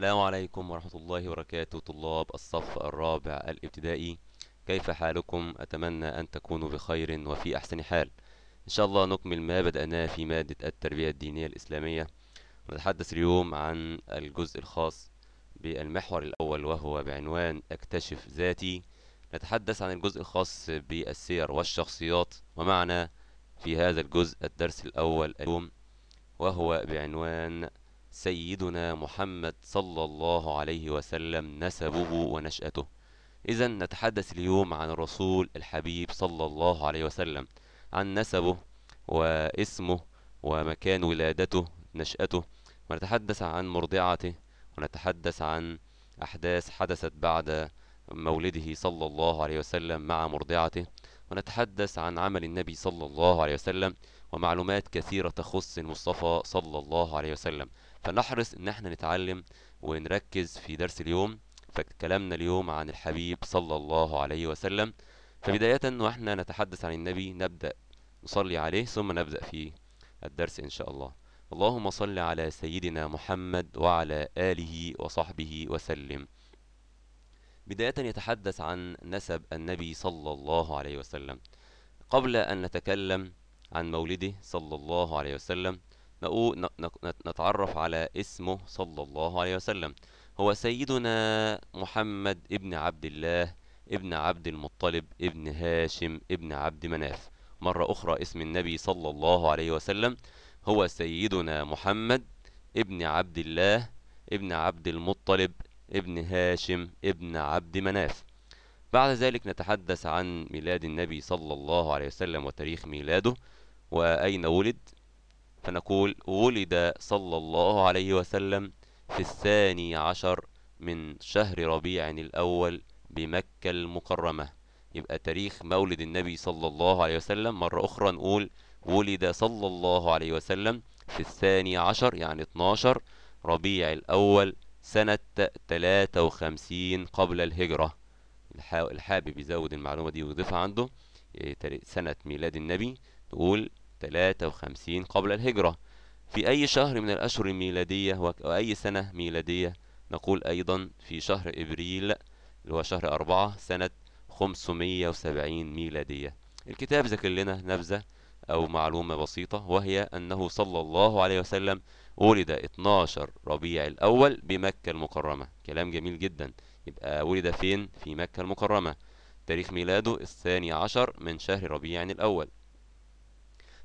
السلام عليكم ورحمة الله وبركاته طلاب الصف الرابع الابتدائي كيف حالكم؟ أتمنى أن تكونوا بخير وفي أحسن حال إن شاء الله نكمل ما بدأناه في مادة التربية الدينية الإسلامية نتحدث اليوم عن الجزء الخاص بالمحور الأول وهو بعنوان اكتشف ذاتي نتحدث عن الجزء الخاص بالسير والشخصيات ومعنا في هذا الجزء الدرس الأول اليوم وهو بعنوان سيدنا محمد صلى الله عليه وسلم نسبه ونشأته إذا نتحدث اليوم عن الرسول الحبيب صلى الله عليه وسلم عن نسبه واسمه ومكان ولادته نشأته ونتحدث عن مرضعته ونتحدث عن أحداث حدثت بعد مولده صلى الله عليه وسلم مع مرضعته ونتحدث عن عمل النبي صلى الله عليه وسلم ومعلومات كثيرة تخص المصطفى صلى الله عليه وسلم فنحرص ان احنا نتعلم ونركز في درس اليوم فكلامنا اليوم عن الحبيب صلى الله عليه وسلم فبداية واحنا نتحدث عن النبي نبدأ نصلي عليه ثم نبدأ في الدرس إن شاء الله اللهم صل على سيدنا محمد وعلى آله وصحبه وسلم بداية يتحدث عن نسب النبي صلى الله عليه وسلم قبل أن نتكلم عن مولده صلى الله عليه وسلم نتعرف على اسمه صلى الله عليه وسلم هو سيدنا محمد ابن عبد الله ابن عبد المطلب ابن هاشم ابن عبد مناف مرة أخرى اسم النبي صلى الله عليه وسلم هو سيدنا محمد ابن عبد الله ابن عبد المطلب ابن هاشم ابن عبد مناف بعد ذلك نتحدث عن ميلاد النبي صلى الله عليه وسلم وتاريخ ميلاده وأين ولد فنقول ولد صلى الله عليه وسلم في الثاني عشر من شهر ربيع الأول بمكة المكرمة يبقى تاريخ مولد النبي صلى الله عليه وسلم مرة أخرى نقول ولد صلى الله عليه وسلم في الثاني عشر يعني 12 ربيع الأول سنة 53 قبل الهجرة الحابب يزود المعلومة دي ويضيفها عنده إيه، سنة ميلاد النبي نقول 53 قبل الهجرة في أي شهر من الأشهر الميلادية وأي سنة ميلادية نقول أيضا في شهر إبريل اللي هو شهر أربعة سنة 570 ميلادية الكتاب ذكر لنا نبذة أو معلومة بسيطة وهي أنه صلى الله عليه وسلم ولد 12 ربيع الأول بمكة المكرمة كلام جميل جدا يبقى ولد فين في مكة المكرمة تاريخ ميلاده الثاني عشر من شهر ربيع الأول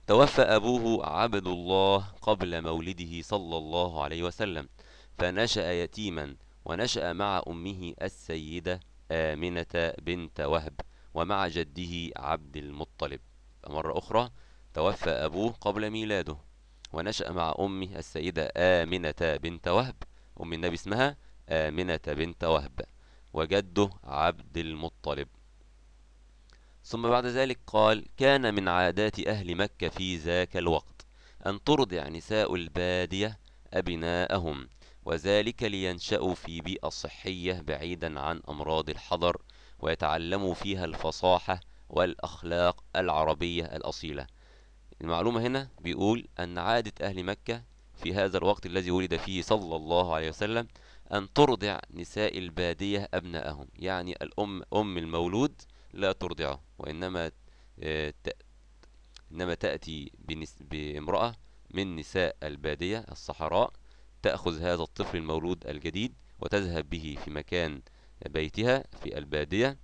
توفى أبوه عبد الله قبل مولده صلى الله عليه وسلم فنشأ يتيما ونشأ مع أمه السيدة آمنة بنت وهب ومع جده عبد المطلب مرة أخرى توفى أبوه قبل ميلاده ونشأ مع أمه السيدة آمنة بنت وهب أم النبي اسمها آمنة بنت وهب وجده عبد المطلب ثم بعد ذلك قال كان من عادات أهل مكة في ذاك الوقت أن ترضع نساء البادية أبناءهم وذلك لينشأوا في بيئة صحية بعيدا عن أمراض الحضر ويتعلموا فيها الفصاحة والأخلاق العربية الأصيلة المعلومة هنا بيقول أن عادة أهل مكة في هذا الوقت الذي ولد فيه صلى الله عليه وسلم أن ترضع نساء البادية أبناءهم يعني الأم أم المولود لا ترضعه وإنما آه، إنما تأتي بامرأة من نساء البادية الصحراء تأخذ هذا الطفل المولود الجديد وتذهب به في مكان بيتها في البادية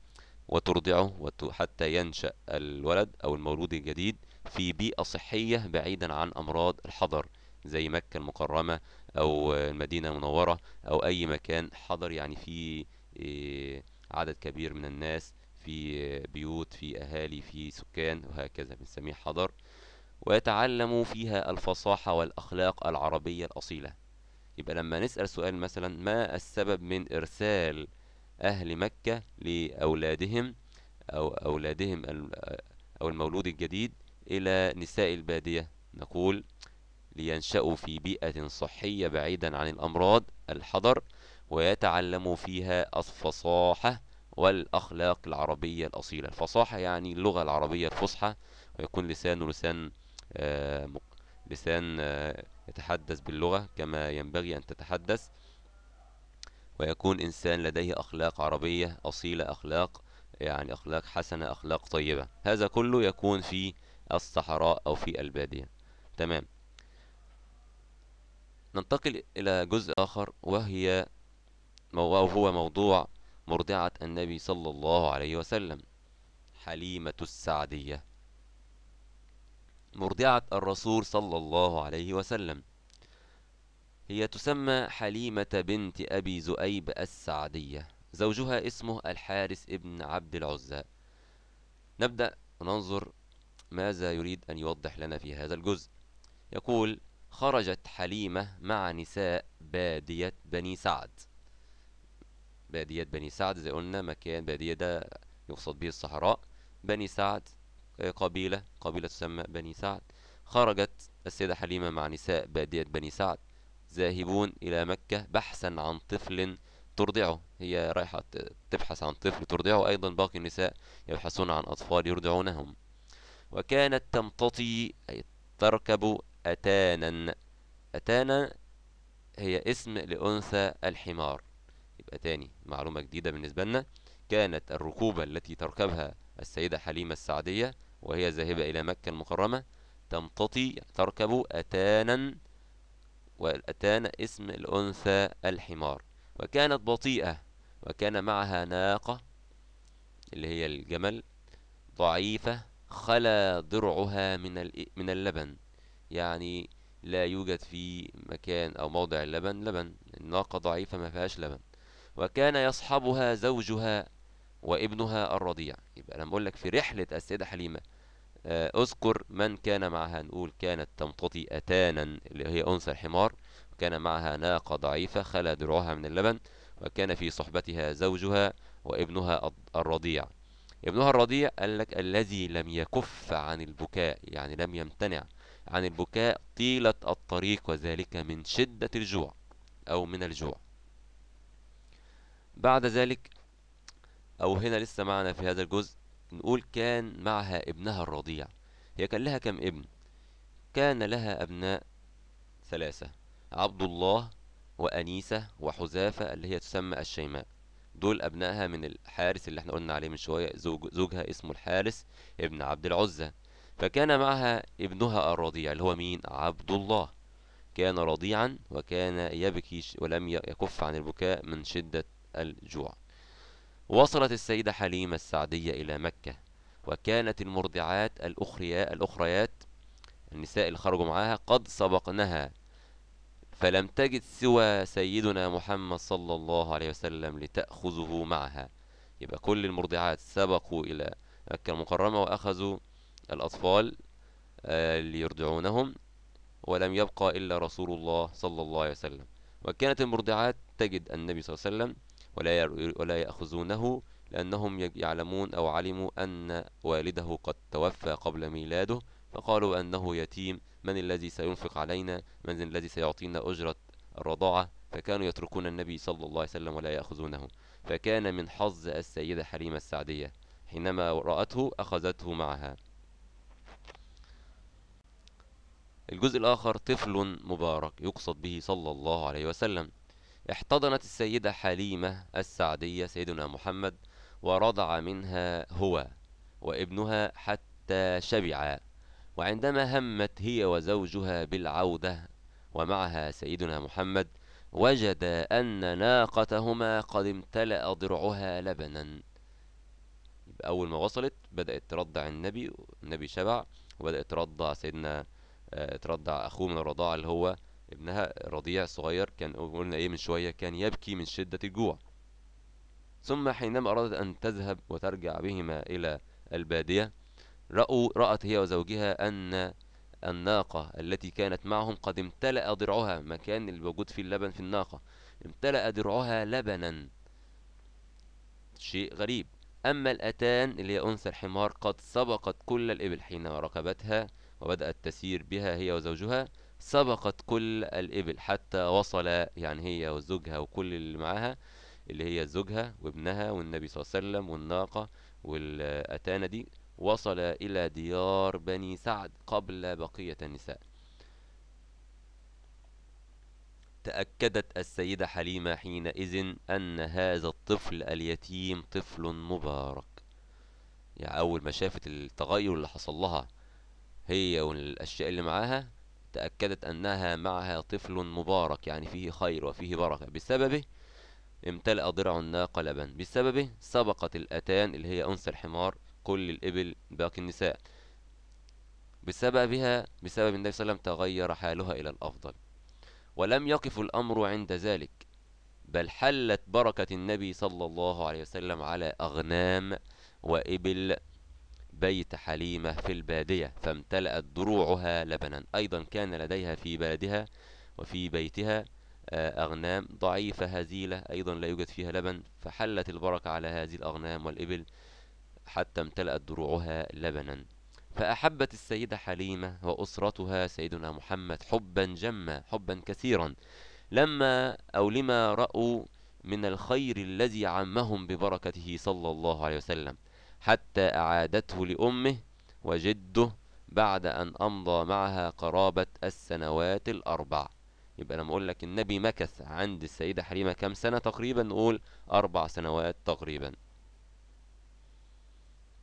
وترضعه حتى ينشأ الولد أو المولود الجديد في بيئة صحية بعيدا عن أمراض الحضر زي مكة المكرمة أو المدينة المنورة أو أي مكان حضر يعني فيه آه، عدد كبير من الناس في بيوت في أهالي في سكان وهكذا بنسميه حضر ويتعلموا فيها الفصاحة والأخلاق العربية الأصيلة يبقى لما نسأل سؤال مثلا ما السبب من إرسال أهل مكة لأولادهم أو أولادهم أو المولود الجديد إلى نساء البادية نقول لينشأوا في بيئة صحية بعيدا عن الأمراض الحضر ويتعلموا فيها الفصاحة والأخلاق العربية الأصيلة الفصاحة يعني اللغة العربية الفصحى ويكون لسانه لسان آه لسان آه يتحدث باللغة كما ينبغي أن تتحدث ويكون إنسان لديه أخلاق عربية أصيلة أخلاق يعني أخلاق حسنة أخلاق طيبة هذا كله يكون في الصحراء أو في البادية تمام ننتقل إلى جزء آخر وهي هو موضوع مرضعة النبي صلى الله عليه وسلم حليمة السعدية مرضعة الرسول صلى الله عليه وسلم هي تسمى حليمة بنت أبي زؤيب السعدية زوجها اسمه الحارس ابن عبد العزى نبدأ وننظر ماذا يريد أن يوضح لنا في هذا الجزء يقول خرجت حليمة مع نساء بادية بني سعد بادية بني سعد زي قلنا مكان بادية ده يقصد به الصحراء بني سعد آه، قبيلة قبيلة تسمى بني سعد خرجت السيدة حليمة مع نساء بادية بني سعد ذاهبون إلى مكة بحثا عن طفل ترضعه هي رايحة تبحث عن طفل ترضعه أيضا باقي النساء يبحثون عن أطفال يرضعونهم وكانت تمتطي أي تركب أتانا أتانا هي اسم لأنثى الحمار يبقى تاني معلومة جديدة بالنسبة لنا كانت الركوبة التي تركبها السيدة حليمة السعدية وهي ذاهبة إلى مكة المكرمة تمتطي تركب أتانا والأتان اسم الأنثى الحمار وكانت بطيئة وكان معها ناقة اللي هي الجمل ضعيفة خلا ضرعها من من اللبن يعني لا يوجد في مكان أو موضع اللبن لبن الناقة ضعيفة ما فيهاش لبن وكان يصحبها زوجها وابنها الرضيع يبقى لما أقول لك في رحلة السيدة حليمة آه، أذكر من كان معها نقول كانت تمتطي أتانا اللي هي أنثى الحمار وكان معها ناقة ضعيفة خلى دروعها من اللبن وكان في صحبتها زوجها وابنها الرضيع ابنها الرضيع قال لك الذي لم يكف عن البكاء يعني لم يمتنع عن البكاء طيلة الطريق وذلك من شدة الجوع أو من الجوع بعد ذلك أو هنا لسه معنا في هذا الجزء نقول كان معها ابنها الرضيع هي كان لها كم ابن كان لها أبناء ثلاثة عبد الله وأنيسة وحذافة اللي هي تسمى الشيماء دول أبنائها من الحارس اللي احنا قلنا عليه من شوية زوج زوجها اسمه الحارس ابن عبد العزة فكان معها ابنها الرضيع اللي هو مين عبد الله كان رضيعا وكان يبكي ولم يكف عن البكاء من شدة الجوع وصلت السيدة حليمة السعدية إلى مكة وكانت المرضعات الأخرياء الأخريات النساء اللي خرجوا معاها قد سبقنها فلم تجد سوى سيدنا محمد صلى الله عليه وسلم لتأخذه معها يبقى كل المرضعات سبقوا إلى مكة المكرمة وأخذوا الأطفال آه، ليرضعونهم ولم يبقى إلا رسول الله صلى الله عليه وسلم وكانت المرضعات تجد النبي صلى الله عليه وسلم ولا ولا يأخذونه لأنهم يعلمون أو علموا أن والده قد توفى قبل ميلاده فقالوا أنه يتيم من الذي سينفق علينا من الذي سيعطينا أجرة الرضاعة فكانوا يتركون النبي صلى الله عليه وسلم ولا يأخذونه فكان من حظ السيدة حليمة السعدية حينما رأته أخذته معها الجزء الآخر طفل مبارك يقصد به صلى الله عليه وسلم احتضنت السيدة حليمة السعدية سيدنا محمد ورضع منها هو وابنها حتى شبعا وعندما همت هي وزوجها بالعودة ومعها سيدنا محمد وجدا أن ناقتهما قد امتلأ ضرعها لبنا أول ما وصلت بدأت ترضع النبي النبي شبع وبدأت ترضع سيدنا آه، ترضع أخوه من الرضاعة اللي هو ابنها رضيع صغير كان قلنا ايه من شوية كان يبكي من شدة الجوع ثم حينما أرادت أن تذهب وترجع بهما إلى البادية رأوا رأت هي وزوجها أن الناقة التي كانت معهم قد امتلأ درعها مكان الوجود فيه اللبن في الناقة امتلأ درعها لبنا شيء غريب أما الأتان اللي هي أنثى الحمار قد سبقت كل الإبل حينما ركبتها وبدأت تسير بها هي وزوجها سبقت كل الإبل حتى وصل يعني هي وزوجها وكل اللي معاها اللي هي زوجها وابنها والنبي صلى الله عليه وسلم والناقة والأتانة دي وصل إلى ديار بني سعد قبل بقية النساء تأكدت السيدة حليمة حينئذ أن هذا الطفل اليتيم طفل مبارك يعني أول ما شافت التغير اللي حصل لها هي والأشياء اللي معاها تأكدت أنها معها طفل مبارك يعني فيه خير وفيه بركة بسببه امتلأ ضرع الناقة لبن بسببه سبقت الأتان اللي هي أنثى الحمار كل الإبل باقي النساء بسببها بسبب النبي صلى الله عليه وسلم تغير حالها إلى الأفضل ولم يقف الأمر عند ذلك بل حلت بركة النبي صلى الله عليه وسلم على أغنام وإبل بيت حليمة في البادية فامتلأت دروعها لبنا أيضا كان لديها في بلدها وفي بيتها آه، أغنام ضعيفة هزيلة أيضا لا يوجد فيها لبن فحلت البركة على هذه الأغنام والإبل حتى امتلأت دروعها لبنا فأحبت السيدة حليمة وأسرتها سيدنا محمد حبا جما حبا كثيرا لما أو لما رأوا من الخير الذي عمهم ببركته صلى الله عليه وسلم حتى أعادته لأمه وجده بعد أن أمضى معها قرابة السنوات الأربع يبقى لما أقول لك النبي مكث عند السيدة حليمة كام سنة تقريبا نقول أربع سنوات تقريبا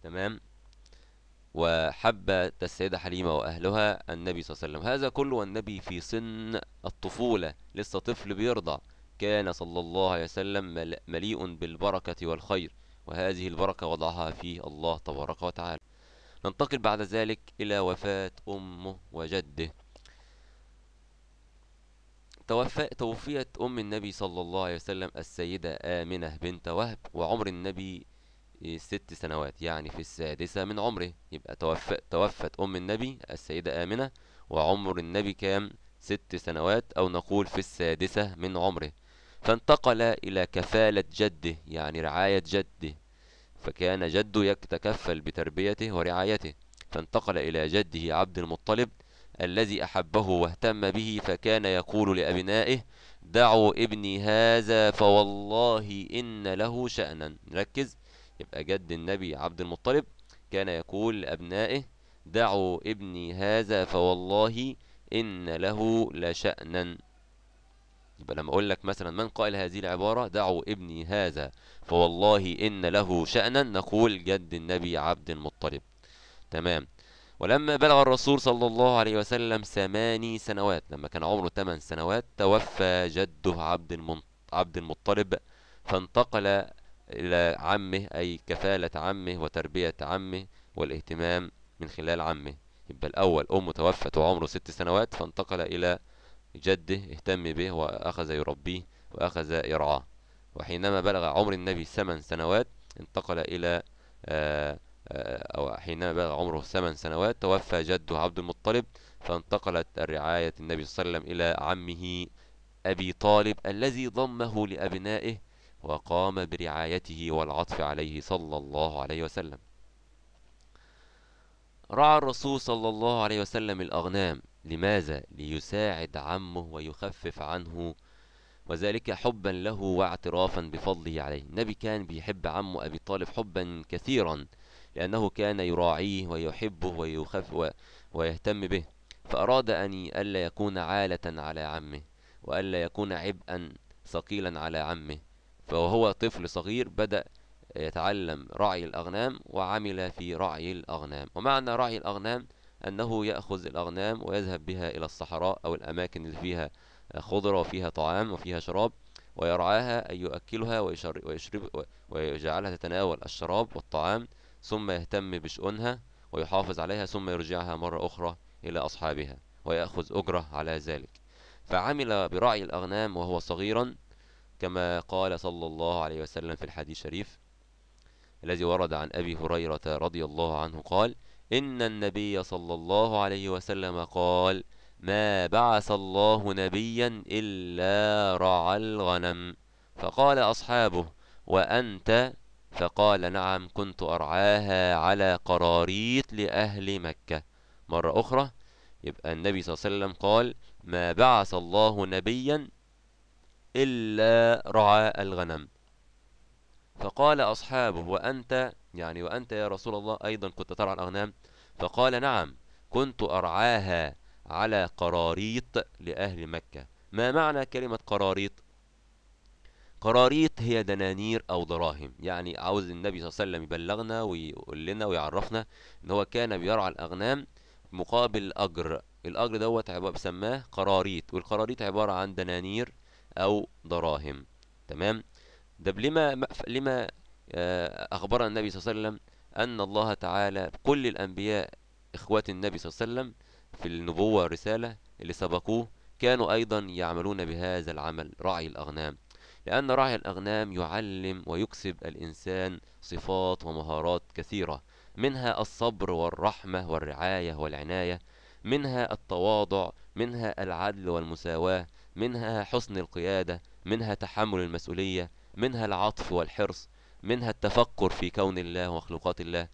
تمام وحبت السيدة حليمة وأهلها النبي صلى الله عليه وسلم هذا كله والنبي في سن الطفولة لسه طفل بيرضع كان صلى الله عليه وسلم مليء بالبركة والخير وهذه البركة وضعها فيه الله تبارك وتعالى ننتقل بعد ذلك إلى وفاة أمه وجده توفى توفيت أم النبي صلى الله عليه وسلم السيدة آمنة بنت وهب وعمر النبي آه، ست سنوات يعني في السادسة من عمره يبقى توفى توفت أم النبي السيدة آمنة وعمر النبي كام ست سنوات أو نقول في السادسة من عمره فانتقل إلى كفالة جده يعني رعاية جده فكان جده يتكفل بتربيته ورعايته فانتقل إلى جده عبد المطلب الذي أحبه واهتم به فكان يقول لأبنائه دعوا ابني هذا فوالله إن له شأنا ركز يبقى جد النبي عبد المطلب كان يقول لأبنائه دعوا ابني هذا فوالله إن له لشأنا يبقى لما اقول لك مثلا من قائل هذه العباره دعوا ابني هذا فوالله ان له شانا نقول جد النبي عبد المطلب تمام ولما بلغ الرسول صلى الله عليه وسلم ثماني سنوات لما كان عمره ثمان سنوات توفى جده عبد المن... عبد المطلب فانتقل إلى عمه أي كفالة عمه وتربية عمه والاهتمام من خلال عمه يبقى الأول أمه توفت وعمره ست سنوات فانتقل إلى جده اهتم به وأخذ يربيه وأخذ يرعاه وحينما بلغ عمر النبي ثمان سنوات انتقل إلى آه، آه، أو حينما بلغ عمره ثمان سنوات توفى جده عبد المطلب فانتقلت الرعاية النبي صلى الله عليه وسلم إلى عمه أبي طالب الذي ضمه لأبنائه وقام برعايته والعطف عليه صلى الله عليه وسلم رعى الرسول صلى الله عليه وسلم الأغنام لماذا؟ ليساعد عمه ويخفف عنه وذلك حبا له واعترافا بفضله عليه النبي كان بيحب عمه أبي طالب حبا كثيرا لأنه كان يراعيه ويحبه ويخف و... ويهتم به فأراد أن ألا يكون عالة على عمه وألا يكون عبئا ثقيلا على عمه فهو طفل صغير بدأ يتعلم رعي الأغنام وعمل في رعي الأغنام ومعنى رعي الأغنام أنه يأخذ الأغنام ويذهب بها إلى الصحراء أو الأماكن اللي فيها خضرة وفيها طعام وفيها شراب ويرعاها أي يؤكلها ويشرب, ويشرب ويجعلها تتناول الشراب والطعام ثم يهتم بشؤونها ويحافظ عليها ثم يرجعها مرة أخرى إلى أصحابها ويأخذ أجرة على ذلك فعمل برعي الأغنام وهو صغيرا كما قال صلى الله عليه وسلم في الحديث الشريف الذي ورد عن أبي هريرة رضي الله عنه قال إن النبي صلى الله عليه وسلم قال ما بعث الله نبيا إلا رعى الغنم فقال أصحابه وأنت فقال نعم كنت أرعاها على قراريط لأهل مكة مرة أخرى يبقى النبي صلى الله عليه وسلم قال ما بعث الله نبيا إلا رعى الغنم فقال أصحابه وأنت يعني وأنت يا رسول الله أيضا كنت ترعى الأغنام فقال نعم كنت أرعاها على قراريط لأهل مكة ما معنى كلمة قراريط قراريط هي دنانير أو دراهم يعني عاوز النبي صلى الله عليه وسلم يبلغنا ويقول لنا ويعرفنا إن هو كان بيرعى الأغنام مقابل أجر الأجر دوت بسماه قراريط والقراريط عبارة عن دنانير أو دراهم تمام ده لما لما آه، أخبرنا النبي صلى الله عليه وسلم أن الله تعالى كل الأنبياء إخوات النبي صلى الله عليه وسلم في النبوة والرسالة اللي سبقوه كانوا أيضا يعملون بهذا العمل رعي الأغنام لأن رعي الأغنام يعلم ويكسب الإنسان صفات ومهارات كثيرة منها الصبر والرحمة والرعاية والعناية منها التواضع منها العدل والمساواة منها حسن القيادة منها تحمل المسؤولية منها العطف والحرص منها التفكر في كون الله ومخلوقات الله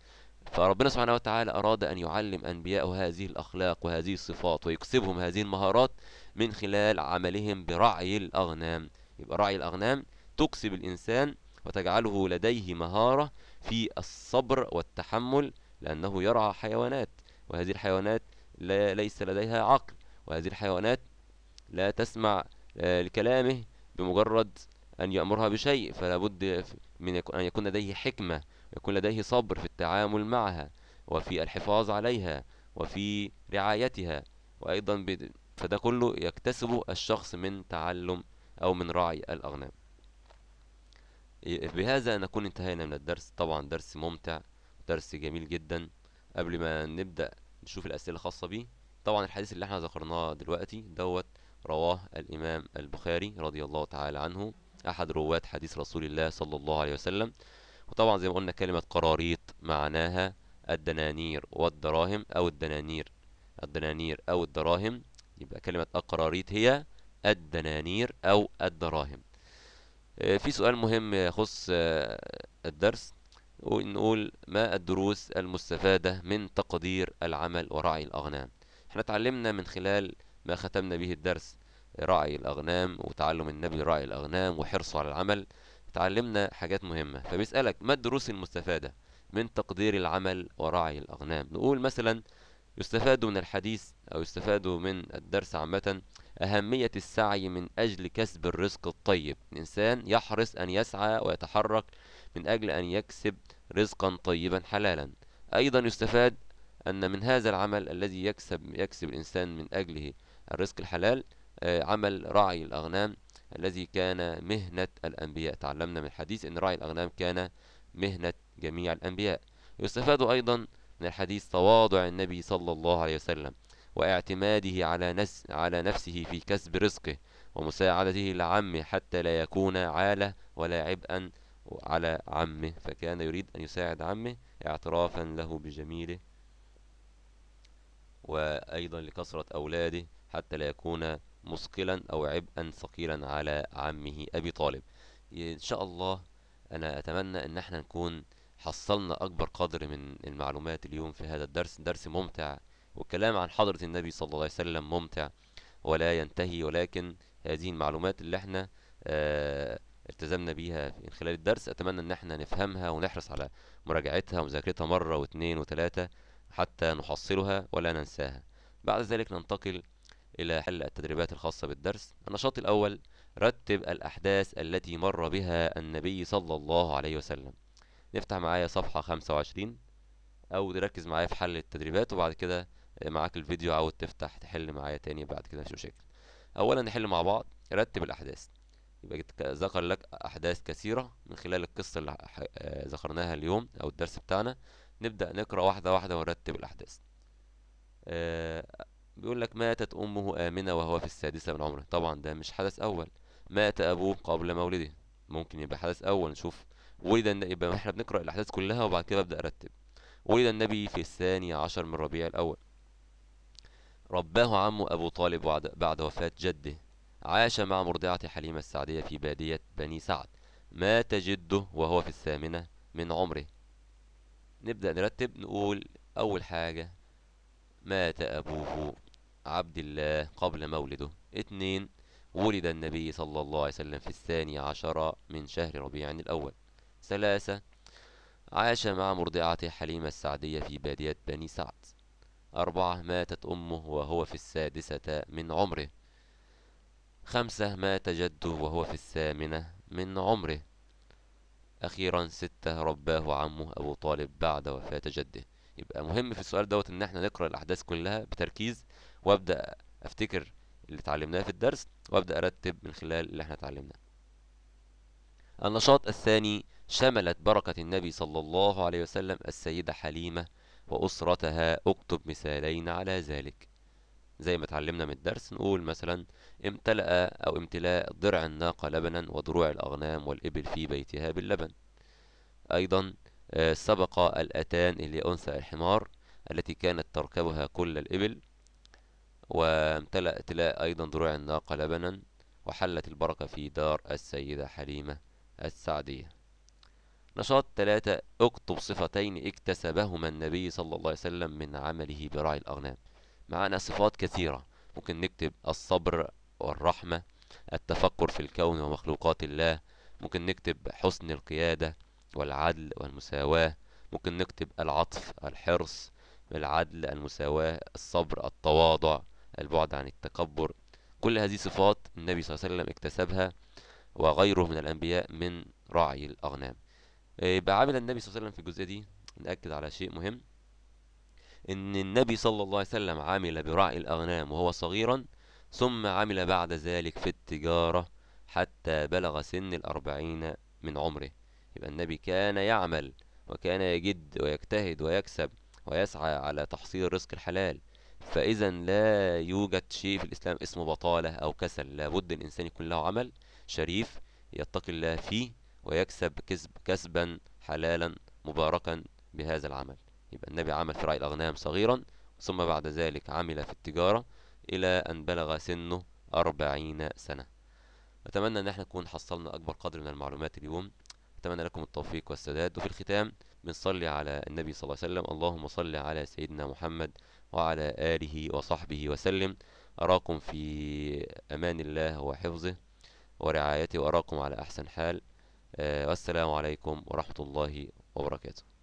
فربنا سبحانه وتعالى أراد أن يعلم أنبياءه هذه الأخلاق وهذه الصفات ويكسبهم هذه المهارات من خلال عملهم برعي الأغنام يبقى رعي الأغنام تكسب الإنسان وتجعله لديه مهارة في الصبر والتحمل لأنه يرعى حيوانات وهذه الحيوانات لا ليس لديها عقل وهذه الحيوانات لا تسمع آه، لكلامه بمجرد أن يأمرها بشيء فلا بد من أن يكون لديه حكمة ويكون لديه صبر في التعامل معها وفي الحفاظ عليها وفي رعايتها وأيضا فده كله يكتسبه الشخص من تعلم أو من رعي الأغنام بهذا نكون انتهينا من الدرس طبعا درس ممتع درس جميل جدا قبل ما نبدأ نشوف الأسئلة الخاصة بيه طبعا الحديث اللي احنا ذكرناه دلوقتي دوت رواه الإمام البخاري رضي الله تعالى عنه أحد رواة حديث رسول الله صلى الله عليه وسلم وطبعا زي ما قلنا كلمة قراريط معناها الدنانير والدراهم أو الدنانير الدنانير أو الدراهم يبقى كلمة القراريط هي الدنانير أو الدراهم آه، في سؤال مهم يخص آه، الدرس ونقول ما الدروس المستفادة من تقدير العمل ورعي الأغنام احنا اتعلمنا من خلال ما ختمنا به الدرس رعي الأغنام وتعلم النبي رعي الأغنام وحرصه على العمل تعلمنا حاجات مهمة فبيسألك ما الدروس المستفادة من تقدير العمل ورعي الأغنام نقول مثلا يستفاد من الحديث أو يستفاد من الدرس عامة أهمية السعي من أجل كسب الرزق الطيب الإنسان يحرص أن يسعى ويتحرك من أجل أن يكسب رزقا طيبا حلالا أيضا يستفاد أن من هذا العمل الذي يكسب يكسب الإنسان من أجله الرزق الحلال آه، عمل راعي الأغنام الذي كان مهنة الأنبياء تعلمنا من الحديث أن راعي الأغنام كان مهنة جميع الأنبياء يستفاد أيضا من الحديث تواضع النبي صلى الله عليه وسلم واعتماده على, نس على نفسه في كسب رزقه ومساعدته لعمه حتى لا يكون عالة ولا عبئا على عمه فكان يريد أن يساعد عمه اعترافا له بجميله وأيضا لكثرة أولاده حتى لا يكون مثقلا أو عبئا ثقيلا على عمه أبي طالب إن شاء الله أنا أتمنى أن احنا نكون حصلنا أكبر قدر من المعلومات اليوم في هذا الدرس درس ممتع والكلام عن حضرة النبي صلى الله عليه وسلم ممتع ولا ينتهي ولكن هذه المعلومات اللي احنا آه التزمنا بيها من خلال الدرس أتمنى أن احنا نفهمها ونحرص على مراجعتها ومذاكرتها مرة واثنين وثلاثة حتى نحصلها ولا ننساها بعد ذلك ننتقل إلى حل التدريبات الخاصة بالدرس النشاط الأول رتب الأحداث التي مر بها النبي صلى الله عليه وسلم نفتح معايا صفحة 25 أو نركز معايا في حل التدريبات وبعد كده معاك الفيديو او تفتح تحل معايا تاني بعد كده شو مشاكل أولا نحل مع بعض رتب الأحداث يبقى ذكر لك أحداث كثيرة من خلال القصة اللي آه، ذكرناها اليوم أو الدرس بتاعنا نبدأ نقرأ واحدة واحدة ونرتب الأحداث آه، بيقول لك ماتت أمه آمنة وهو في السادسة من عمره طبعا ده مش حدث أول مات أبوه قبل مولده ممكن يبقى حدث أول نشوف ولد يبقى احنا بنقرأ الأحداث كلها وبعد كده أبدأ أرتب ولد النبي في الثاني عشر من ربيع الأول رباه عمه أبو طالب بعد, بعد وفاة جده عاش مع مرضعة حليمة السعدية في بادية بني سعد مات جده وهو في الثامنة من عمره نبدأ نرتب نقول أول حاجة مات أبوه عبد الله قبل مولده اثنين ولد النبي صلى الله عليه وسلم في الثاني عشر من شهر ربيع الأول ثلاثة عاش مع مرضعته حليمة السعدية في بادية بني سعد أربعة ماتت أمه وهو في السادسة من عمره خمسة مات جده وهو في الثامنة من عمره أخيرا ستة رباه عمه أبو طالب بعد وفاة جده يبقى مهم في السؤال دوت إن احنا نقرأ الأحداث كلها بتركيز وابدا افتكر اللي اتعلمناه في الدرس وابدا ارتب من خلال اللي احنا اتعلمناه النشاط الثاني شملت بركة النبي صلى الله عليه وسلم السيدة حليمة وأسرتها اكتب مثالين على ذلك زي ما اتعلمنا من الدرس نقول مثلا امتلأ أو امتلاء ضرع الناقة لبنا ودروع الأغنام والإبل في بيتها باللبن أيضا آه، سبق الأتان اللي أنثى الحمار التي كانت تركبها كل الإبل وامتلأ تلاء أيضا دروع الناقة لبنا وحلت البركة في دار السيدة حليمة السعدية نشاط ثلاثة اكتب صفتين اكتسبهما النبي صلى الله عليه وسلم من عمله برعي الأغنام معنا صفات كثيرة ممكن نكتب الصبر والرحمة التفكر في الكون ومخلوقات الله ممكن نكتب حسن القيادة والعدل والمساواة ممكن نكتب العطف الحرص العدل المساواة الصبر التواضع البعد عن التكبر كل هذه صفات النبي صلى الله عليه وسلم اكتسبها وغيره من الأنبياء من راعي الأغنام آه، يبقى عامل النبي صلى الله عليه وسلم في الجزئية دي نأكد على شيء مهم إن النبي صلى الله عليه وسلم عمل برعي الأغنام وهو صغيرا ثم عمل بعد ذلك في التجارة حتى بلغ سن الأربعين من عمره يبقى النبي كان يعمل وكان يجد ويجتهد ويكسب ويسعى على تحصيل الرزق الحلال فإذا لا يوجد شيء في الإسلام اسمه بطالة أو كسل لابد الإنسان يكون له عمل شريف يتقي الله فيه ويكسب كسب كسبا حلالا مباركا بهذا العمل يبقى النبي عمل في رعي الأغنام صغيرا ثم بعد ذلك عمل في التجارة إلى أن بلغ سنه أربعين سنة أتمنى أن احنا نكون حصلنا أكبر قدر من المعلومات اليوم أتمنى لكم التوفيق والسداد وفي الختام بنصلي على النبي صلى الله عليه وسلم اللهم صل على سيدنا محمد وعلى آله وصحبه وسلم أراكم في أمان الله وحفظه ورعايته وأراكم على أحسن حال آه، والسلام عليكم ورحمة الله وبركاته